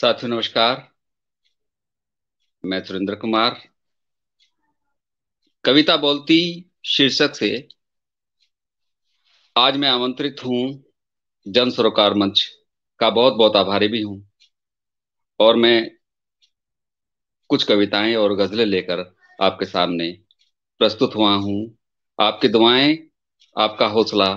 साथियों नमस्कार मैं सुरेंद्र कुमार कविता बोलती शीर्षक से आज मैं आमंत्रित हूं जन सरोकार मंच का बहुत बहुत आभारी भी हूं और मैं कुछ कविताएं और गजलें लेकर आपके सामने प्रस्तुत हुआ हूं आपकी दुआएं आपका हौसला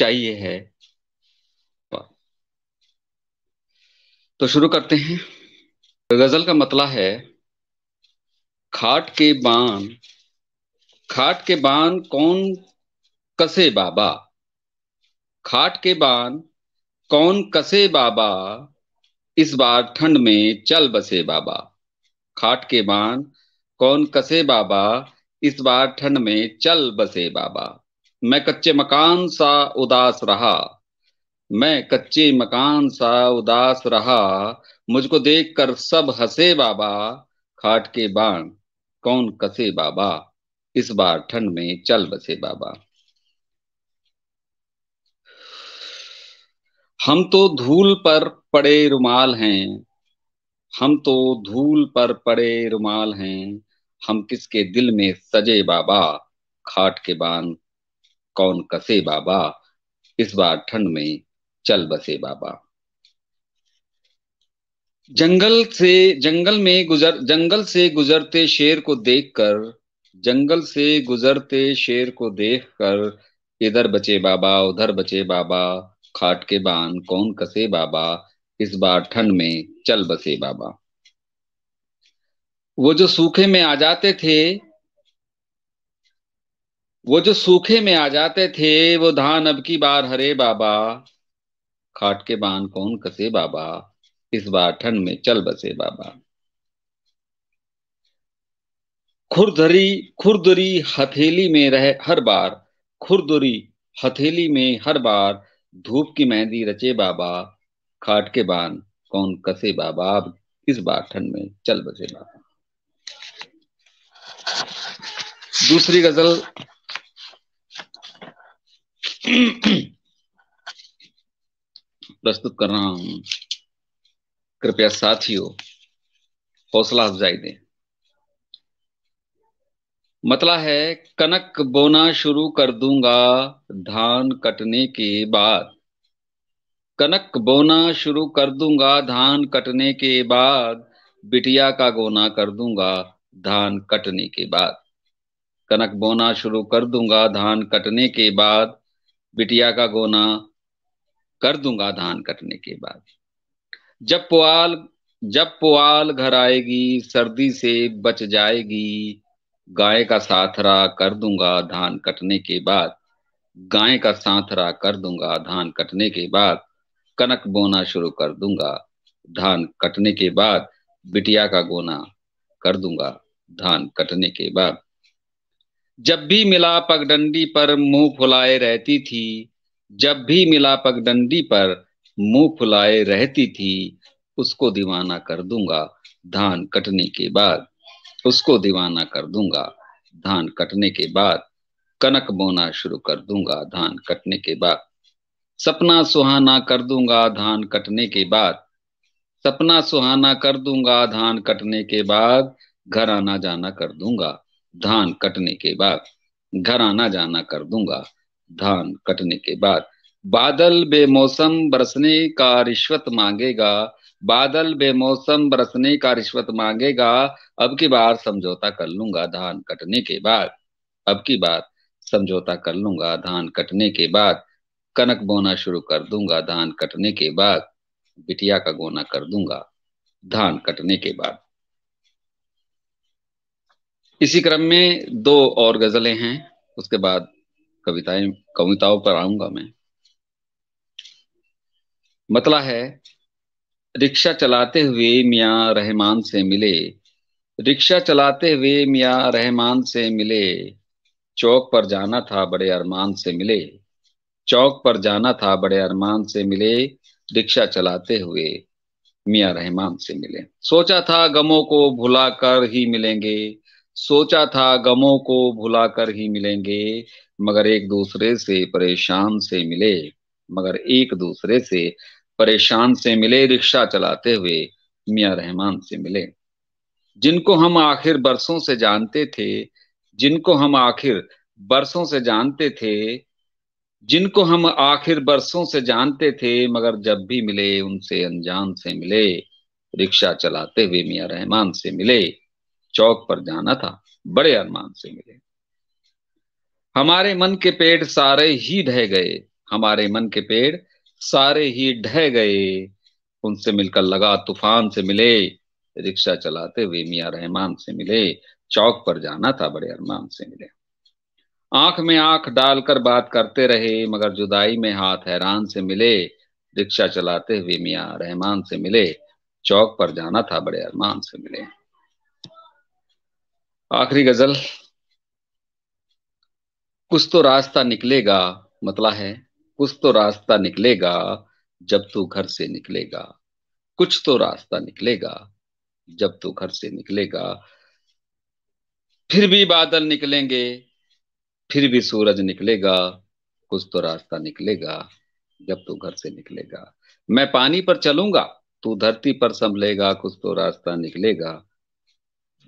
चाहिए है तो शुरू करते हैं गजल का मतला है खाट के बान खाट के बान कौन कसे बाबा खाट के बान कौन कसे बाबा इस बार ठंड में चल बसे बाबा खाट के बान कौन कसे बाबा इस बार ठंड में चल बसे बाबा मैं कच्चे मकान सा उदास रहा मैं कच्चे मकान सा उदास रहा मुझको देख कर सब हंसे बाबा खाट के बाण कौन कसे बाबा इस बार ठंड में चल बसे बाबा हम तो धूल पर पड़े रुमाल हैं हम तो धूल पर पड़े रुमाल हैं हम किसके दिल में सजे बाबा खाट के बाण कौन कसे बाबा इस बार ठंड में चल बसे बाबा जंगल से जंगल में गुजर जंगल से गुजरते शेर को देखकर जंगल से गुजरते शेर को देखकर इधर बचे बाबा उधर बचे बाबा खाट के बान कौन कसे बाबा इस बार ठंड में चल बसे बाबा वो जो सूखे में आ जाते थे वो जो सूखे में आ जाते थे वो धान अब की बार हरे बाबा खाट के बान कौन कसे बाबा इस बार ठंड में चल बसे बाबा खुरदरी खुरदरी हथेली में रह हर बार खुरदरी हथेली में हर बार धूप की मेहंदी रचे बाबा खाट के बान कौन कसे बाबा इस बार ठंड में चल बसे बाबा दूसरी गजल प्रस्तुत कर रहा हूं कृपया साथियों हौसला अफजाई दें मतला है कनक बोना शुरू कर दूंगा धान कटने के बाद कनक बोना शुरू कर दूंगा धान कटने के बाद बिटिया का गोना कर दूंगा धान कटने के बाद कनक बोना शुरू कर दूंगा धान कटने के बाद बिटिया का गोना कर दूंगा धान कटने के बाद जब पुआल जब पुआल घर आएगी सर्दी से बच जाएगी गाय का साथरा कर दूंगा धान कटने के बाद गाय का साथरा कर दूंगा धान कटने के बाद कनक बोना शुरू कर दूंगा धान कटने के बाद बिटिया का गोना कर दूंगा धान कटने के बाद जब भी मिला पगडंडी पर मुंह फुलाए रहती थी जब भी मिला पगडंडी पर मुंह फुलाए रहती थी उसको दीवाना कर दूंगा धान कटने के बाद उसको दीवाना कर दूंगा धान कटने के बाद कनक बोना शुरू कर दूंगा धान कटने के बाद सपना सुहाना कर दूंगा धान कटने के बाद सपना सुहाना कर दूंगा धान कटने के बाद घर आना जाना कर दूंगा धान कटने के बाद घर आना जाना कर दूंगा धान कटने के बाद बादल बेमौसम बरसने का रिश्वत मांगेगा बादल बेमौसम बरसने का रिश्वत मांगेगा अब की बार समझौता कर लूंगा धान कटने के बाद अब की बार समझौता कर लूंगा धान कटने के बाद कनक बोना शुरू कर दूंगा धान कटने के बाद बिटिया का गोना कर दूंगा धान कटने के बाद इसी क्रम में दो और गजलें हैं उसके बाद कविताएं कविताओं पर आऊंगा मैं मतला है रिक्शा चलाते हुए मियाँ रहमान से मिले रिक्शा चलाते हुए मियाँ रहमान से मिले चौक पर जाना था बड़े अरमान से मिले चौक पर जाना था बड़े अरमान से मिले रिक्शा चलाते हुए मियाँ रहमान से मिले सोचा था गमों को भुलाकर ही मिलेंगे सोचा था गमों को भुलाकर ही मिलेंगे मगर एक दूसरे से परेशान से मिले मगर एक दूसरे से परेशान से मिले रिक्शा चलाते हुए मियाँ रहमान से मिले जिनको हम आखिर बरसों से जानते थे जिनको हम आखिर बरसों से जानते थे जिनको हम आखिर बरसों से जानते थे मगर जब भी मिले उनसे अनजान से मिले रिक्शा चलाते हुए मियाँ रहमान से मिले चौक पर जाना था बड़े अरमान से मिले हमारे मन के पेड़ सारे ही ढह गए हमारे मन के पेड़ सारे ही ढह गए उनसे मिलकर लगा तूफान से मिले रिक्शा चलाते हुए मियाँ रहमान से मिले चौक पर जाना था बड़े अरमान से मिले आंख में आंख डालकर बात करते रहे मगर जुदाई में हाथ हैरान से मिले रिक्शा चलाते हुए मियाँ रहमान से मिले चौक पर जाना था बड़े अरमान से मिले आखिरी गजल कुछ तो रास्ता निकलेगा मतला है कुछ तो रास्ता निकलेगा जब तू घर से निकलेगा कुछ तो रास्ता निकलेगा जब तू घर से निकलेगा फिर भी बादल निकलेंगे फिर भी सूरज निकलेगा कुछ तो रास्ता निकलेगा जब तू घर से निकलेगा मैं पानी पर चलूंगा तू धरती पर संभलेगा कुछ तो रास्ता निकलेगा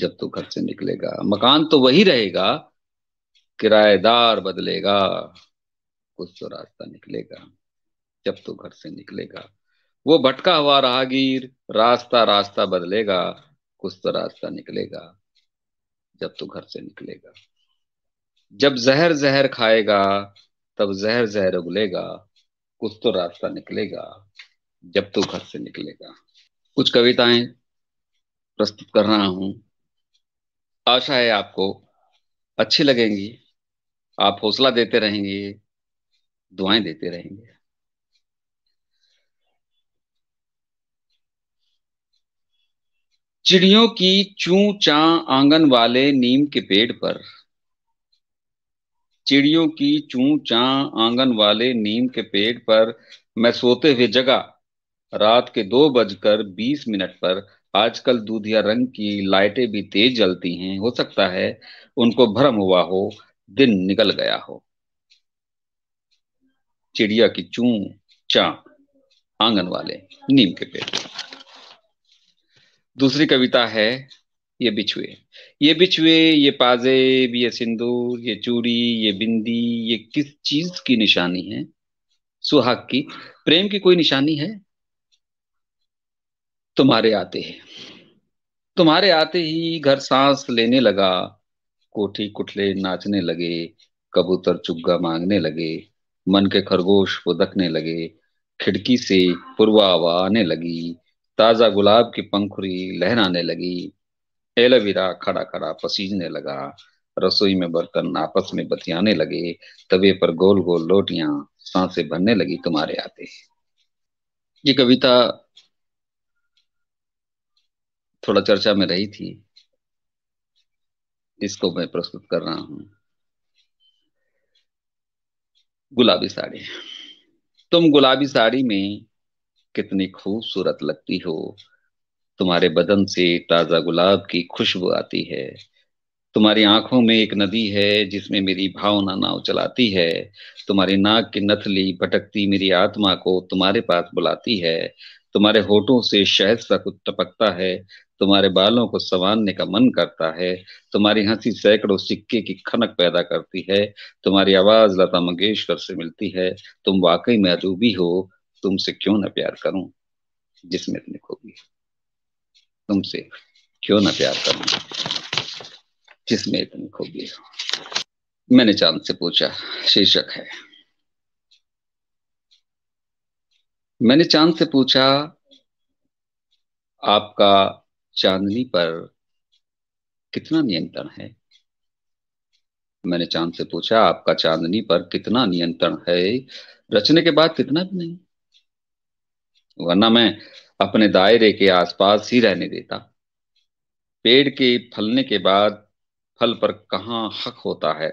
जब तू घर से निकलेगा मकान तो वही रहेगा किराएदार बदलेगा कुछ तो रास्ता निकलेगा जब तू घर से निकलेगा वो भटका हुआ राहगीर रास्ता रास्ता बदलेगा कुछ तो रास्ता निकलेगा जब तू घर से निकलेगा जब जहर जहर खाएगा तब जहर जहर उगलेगा कुछ तो रास्ता निकलेगा जब तू घर से निकलेगा कुछ कविताएं प्रस्तुत कर रहा हूं आशा है आपको अच्छी लगेंगी आप हौसला देते रहेंगे दुआएं देते रहेंगे चिड़ियों की चू चा आंगन वाले नीम के पेड़ पर चिड़ियों की चू चा आंगन वाले नीम के पेड़ पर मैं सोते हुए जगा रात के दो बजकर बीस मिनट पर आजकल दूधिया रंग की लाइटें भी तेज जलती हैं हो सकता है उनको भ्रम हुआ हो दिन निकल गया हो चिड़िया की चू चा आंगन वाले नीम के पेड़ दूसरी कविता है ये बिछुए ये बिछुए ये पाजेब ये सिंदूर ये चूड़ी ये बिंदी ये किस चीज की निशानी है सुहाग की प्रेम की कोई निशानी है तुम्हारे आते हैं तुम्हारे आते ही घर सांस लेने लगा कोठी कुठले नाचने लगे कबूतर चुग्गा मांगने लगे मन के खरगोश दखने लगे खिड़की से पुरवा हवा आने लगी ताजा गुलाब की पंखुरी लहराने लगी एलोवेरा खड़ा खड़ा पसीजने लगा रसोई में बर्तन आपस में बतियाने लगे तवे पर गोल गोल लोटियां सांसे भरने लगी तुम्हारे आते ये कविता थोड़ा चर्चा में रही थी इसको मैं प्रस्तुत कर रहा हूं गुलाबी साड़ी तुम गुलाबी साड़ी में कितनी खूबसूरत लगती हो तुम्हारे बदन से ताजा गुलाब की खुशबू आती है तुम्हारी आंखों में एक नदी है जिसमें मेरी भावना नाव चलाती है तुम्हारी नाक की नथली भटकती मेरी आत्मा को तुम्हारे पास बुलाती है तुम्हारे होठों से शहद सा कुछ टपकता है तुम्हारे बालों को संवारने का मन करता है तुम्हारी हंसी सैकड़ों सिक्के की खनक पैदा करती है तुम्हारी आवाज लता मंगेशकर से मिलती है तुम वाकई में अजूबी हो तुमसे क्यों ना प्यार करूं जिसमें इतनी खूबी है तुमसे क्यों ना प्यार करूं जिसमें इतनी खूबी हो मैंने चांद से पूछा शीर्षक है मैंने चांद से पूछा आपका चांदनी पर कितना नियंत्रण है मैंने चांद से पूछा आपका चांदनी पर कितना नियंत्रण है रचने के बाद कितना भी नहीं वरना मैं अपने दायरे के आसपास ही रहने देता पेड़ के फलने के बाद फल पर कहा हक होता है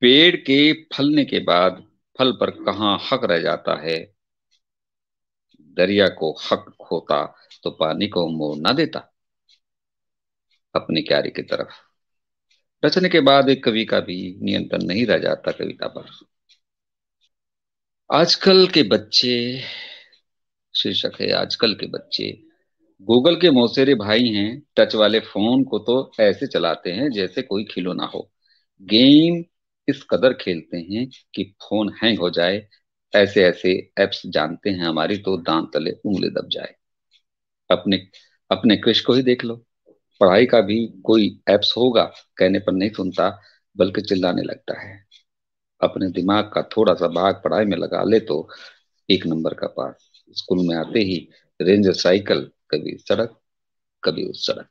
पेड़ के फलने के बाद फल पर कहा हक रह जाता है दरिया को हक होता तो पानी को मोड़ ना देता अपनी क्यारी की तरफ रचने के बाद एक कवि का भी नियंत्रण नहीं रह जाता कविता पर आजकल के बच्चे शीर्षक है आजकल के बच्चे गूगल के मौसेरे भाई हैं टच वाले फोन को तो ऐसे चलाते हैं जैसे कोई खिलौना हो गेम इस कदर खेलते हैं कि फोन हैंग हो जाए ऐसे ऐसे एप्स जानते हैं हमारी तो दांत तले उंगली दब जाए अपने अपने कृष्ण को ही देख लो पढ़ाई का भी कोई एप्स होगा कहने पर नहीं सुनता बल्कि चिल्लाने लगता है अपने दिमाग का थोड़ा सा भाग पढ़ाई में लगा ले तो एक नंबर का पार स्कूल में आते ही रेंजर साइकिल कभी सड़क कभी उस सड़क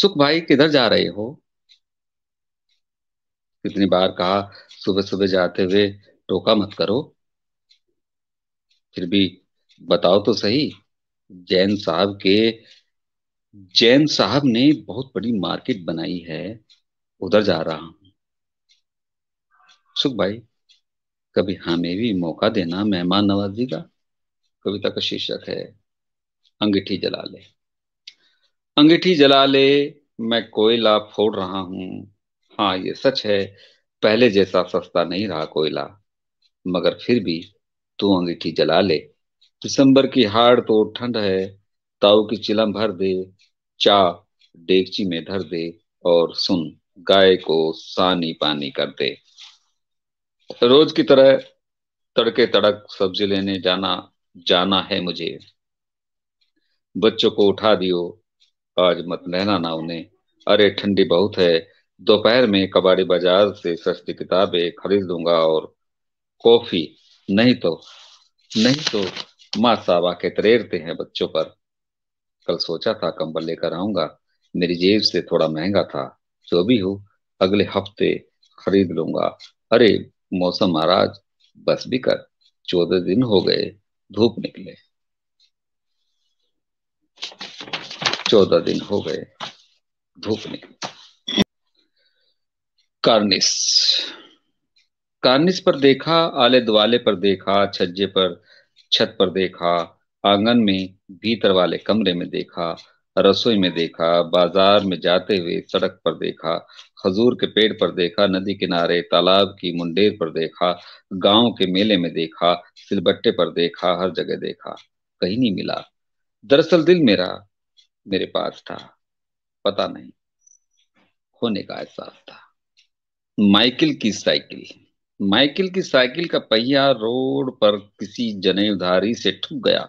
सुख भाई किधर जा रहे हो कितनी बार कहा सुबह सुबह जाते हुए टोका मत करो फिर भी बताओ तो सही जैन साहब के जैन साहब ने बहुत बड़ी मार्केट बनाई है उधर जा रहा हूं सुख भाई कभी हमें भी मौका देना मेहमान नवाजी का कविता का शीर्षक है अंगिठी जला ले अंगिठी जला ले मैं कोयला फोड़ रहा हूं हाँ ये सच है पहले जैसा सस्ता नहीं रहा कोयला मगर फिर भी तू अंगिठी जला ले दिसंबर की हाड़ तो ठंड है ताऊ की चिलम भर दे चा डेगची में धर दे और सुन गाय को सानी पानी कर दे रोज की तरह तड़के तड़क सब्जी लेने जाना जाना है मुझे बच्चों को उठा दियो आज मत नहना ना उन्हें अरे ठंडी बहुत है दोपहर में कबाड़ी बाजार से सस्ती किताबें खरीद दूंगा और कॉफी नहीं तो नहीं तो माँ के तरेरते हैं बच्चों पर कल सोचा था कंबल लेकर आऊंगा मेरी जेब से थोड़ा महंगा था जो भी हो अगले हफ्ते खरीद लूंगा अरे मौसम महाराज बस भी कर चौदह दिन हो गए धूप निकले चौदह दिन हो गए धूप निकले कार्निस कार्निस पर देखा आले दुआले पर देखा छज्जे पर छत पर देखा आंगन में भीतर वाले कमरे में देखा रसोई में देखा बाजार में जाते हुए सड़क पर देखा खजूर के पेड़ पर देखा नदी किनारे तालाब की मुंडेर पर देखा गांव के मेले में देखा सिलबट्टे पर देखा हर जगह देखा कहीं नहीं मिला दरअसल दिल मेरा मेरे पास था पता नहीं होने का एहसास था माइकिल की साइकिल माइकिल की साइकिल का पहिया रोड पर किसी जनेवधारी से ठुक गया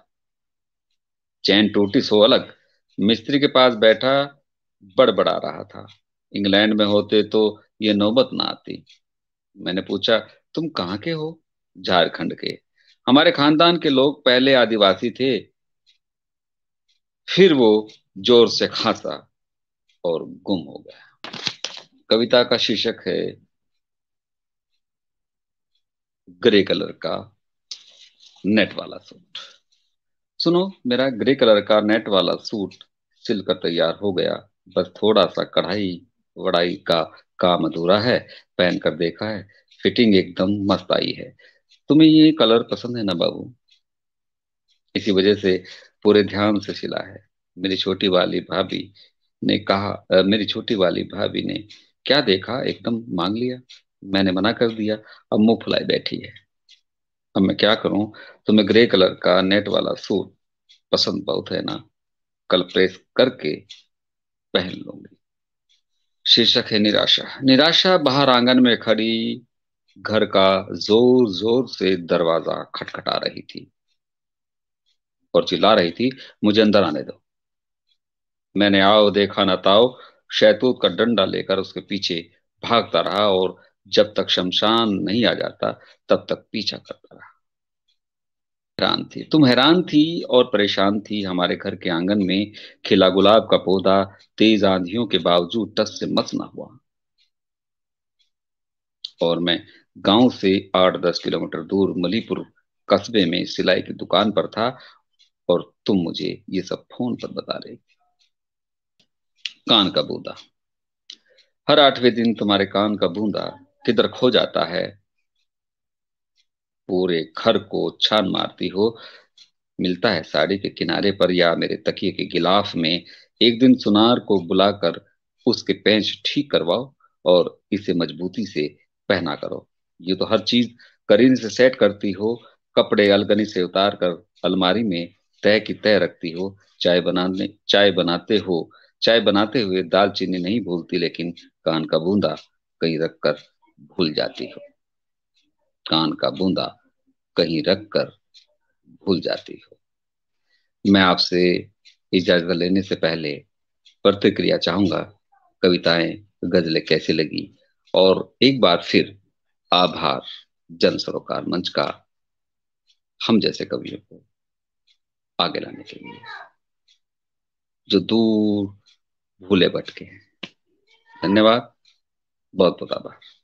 चैन टूटी सो अलग मिस्त्री के पास बैठा बड़बड़ा रहा था इंग्लैंड में होते तो ये नौबत ना आती मैंने पूछा तुम कहाँ के हो झारखंड के हमारे खानदान के लोग पहले आदिवासी थे फिर वो जोर से खांसा और गुम हो गया कविता का शीर्षक है ग्रे कलर का नेट वाला सूट सुनो मेरा ग्रे कलर का नेट वाला सूट सिलकर तैयार हो गया बस थोड़ा सा कढ़ाई वड़ाई का काम अधूरा है पहन कर देखा है फिटिंग एकदम मस्त आई है तुम्हें ये कलर पसंद है ना बाबू इसी वजह से पूरे ध्यान से सिला है मेरी छोटी वाली भाभी ने कहा मेरी छोटी वाली भाभी ने क्या देखा एकदम मांग लिया मैंने मना कर दिया अब मुंह फुलाए बैठी है अब मैं क्या करूं तुम्हें ग्रे कलर का नेट वाला सूट पसंद बहुत है ना कल प्रेस करके पहन लूंगी शीर्षक है निराशा निराशा बाहर आंगन में खड़ी घर का जोर जोर से दरवाजा खटखटा रही थी और चिल्ला रही थी मुझे अंदर आने दो मैंने आओ देखा ना ताओ शैतूत का डंडा लेकर उसके पीछे भागता रहा और जब तक शमशान नहीं आ जाता तब तक पीछा करता रहा हैरान थी तुम हैरान थी और परेशान थी हमारे घर के आंगन में खिला गुलाब का पौधा तेज आंधियों के बावजूद टस से मत ना हुआ और मैं गांव से आठ दस किलोमीटर दूर मलीपुर कस्बे में सिलाई की दुकान पर था और तुम मुझे ये सब फोन पर बता रहे कान का बूंदा हर आठवें दिन तुम्हारे कान का बूंदा किधर खो जाता है पूरे घर को छान मारती हो मिलता है साड़ी के किनारे पर या मेरे तकिए के गिलाफ में एक दिन सुनार को बुलाकर उसके पैंच ठीक करवाओ और इसे मजबूती से पहना करो ये तो हर चीज करीन से सेट करती हो कपड़े अलगनी से उतार कर अलमारी में तय की तय रखती हो चाय बनाने चाय बनाते हो चाय बनाते हुए दालचीनी नहीं भूलती लेकिन कान का बूंदा कहीं रखकर भूल जाती हो कान का बूंदा कहीं रख कर भूल जाती हो मैं आपसे इजाजत लेने से पहले प्रतिक्रिया चाहूंगा कविताएं गजलें कैसी लगी और एक बार फिर आभार जन सरोकार मंच का हम जैसे कवियों को आगे लाने के लिए जो दूर भूले भटके हैं धन्यवाद बहुत बहुत आभार